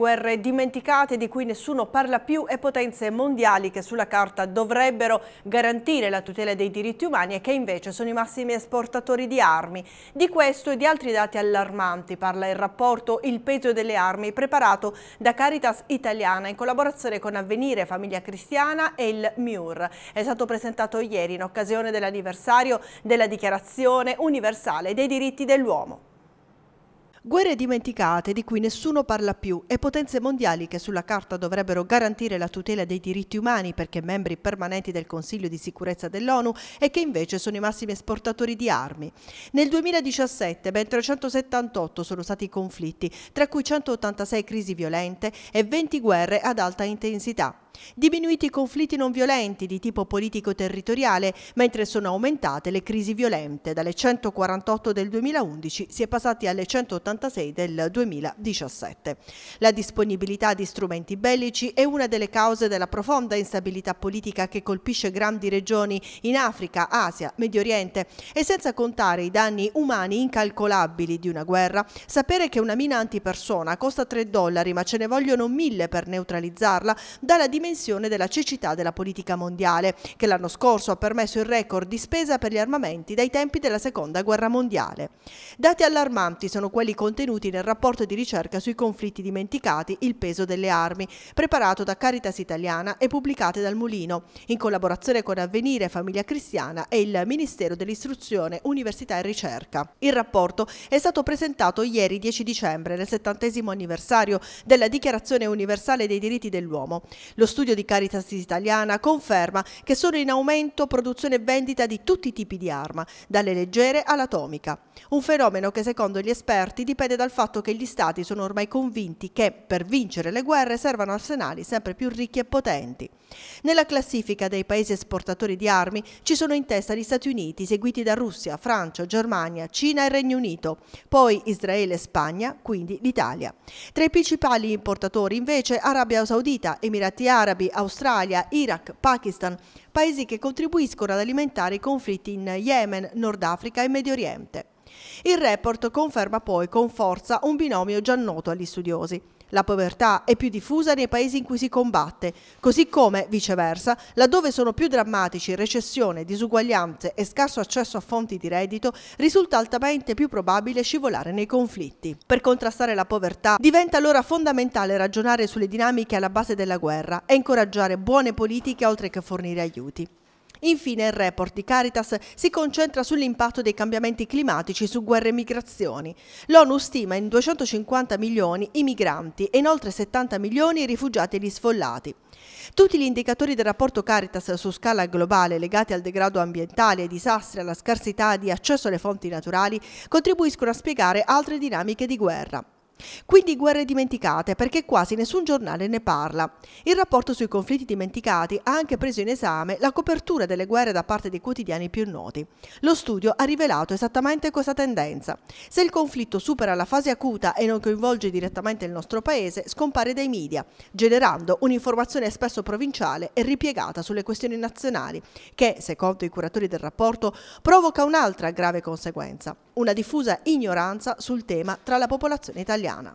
guerre dimenticate di cui nessuno parla più e potenze mondiali che sulla carta dovrebbero garantire la tutela dei diritti umani e che invece sono i massimi esportatori di armi. Di questo e di altri dati allarmanti parla il rapporto Il peso delle armi preparato da Caritas Italiana in collaborazione con Avvenire, Famiglia Cristiana e il MIUR. È stato presentato ieri in occasione dell'anniversario della Dichiarazione Universale dei diritti dell'uomo. Guerre dimenticate di cui nessuno parla più e potenze mondiali che sulla carta dovrebbero garantire la tutela dei diritti umani perché membri permanenti del Consiglio di sicurezza dell'ONU e che invece sono i massimi esportatori di armi. Nel 2017 ben 378 sono stati i conflitti, tra cui 186 crisi violente e 20 guerre ad alta intensità diminuiti i conflitti non violenti di tipo politico-territoriale, mentre sono aumentate le crisi violente. Dalle 148 del 2011 si è passati alle 186 del 2017. La disponibilità di strumenti bellici è una delle cause della profonda instabilità politica che colpisce grandi regioni in Africa, Asia, Medio Oriente e senza contare i danni umani incalcolabili di una guerra, sapere che una mina antipersona costa 3 dollari ma ce ne vogliono 1000 per neutralizzarla dà la dimensione dimensione della cecità della politica mondiale, che l'anno scorso ha permesso il record di spesa per gli armamenti dai tempi della Seconda Guerra Mondiale. Dati allarmanti sono quelli contenuti nel rapporto di ricerca sui conflitti dimenticati Il peso delle armi, preparato da Caritas Italiana e pubblicato dal Mulino, in collaborazione con Avvenire, Famiglia Cristiana e il Ministero dell'Istruzione, Università e Ricerca. Il rapporto è stato presentato ieri 10 dicembre, nel settantesimo anniversario della Dichiarazione Universale dei Diritti dell'Uomo. Lo studio di Caritas Italiana conferma che sono in aumento produzione e vendita di tutti i tipi di arma, dalle leggere all'atomica. Un fenomeno che secondo gli esperti dipende dal fatto che gli stati sono ormai convinti che per vincere le guerre servano arsenali sempre più ricchi e potenti. Nella classifica dei paesi esportatori di armi ci sono in testa gli Stati Uniti, seguiti da Russia, Francia, Germania, Cina e Regno Unito, poi Israele e Spagna, quindi l'Italia. Tra i principali importatori invece Arabia Saudita, Emirati Arabi, Arabi, Australia, Iraq, Pakistan, paesi che contribuiscono ad alimentare i conflitti in Yemen, Nord Africa e Medio Oriente. Il report conferma poi con forza un binomio già noto agli studiosi. La povertà è più diffusa nei paesi in cui si combatte, così come, viceversa, laddove sono più drammatici recessione, disuguaglianze e scarso accesso a fonti di reddito, risulta altamente più probabile scivolare nei conflitti. Per contrastare la povertà diventa allora fondamentale ragionare sulle dinamiche alla base della guerra e incoraggiare buone politiche oltre che fornire aiuti. Infine il report di Caritas si concentra sull'impatto dei cambiamenti climatici su guerre e migrazioni. L'ONU stima in 250 milioni i migranti e in oltre 70 milioni i rifugiati e gli sfollati. Tutti gli indicatori del rapporto Caritas su scala globale legati al degrado ambientale, ai disastri, e alla scarsità di accesso alle fonti naturali contribuiscono a spiegare altre dinamiche di guerra. Quindi guerre dimenticate, perché quasi nessun giornale ne parla. Il rapporto sui conflitti dimenticati ha anche preso in esame la copertura delle guerre da parte dei quotidiani più noti. Lo studio ha rivelato esattamente questa tendenza. Se il conflitto supera la fase acuta e non coinvolge direttamente il nostro paese, scompare dai media, generando un'informazione spesso provinciale e ripiegata sulle questioni nazionali, che, secondo i curatori del rapporto, provoca un'altra grave conseguenza una diffusa ignoranza sul tema tra la popolazione italiana.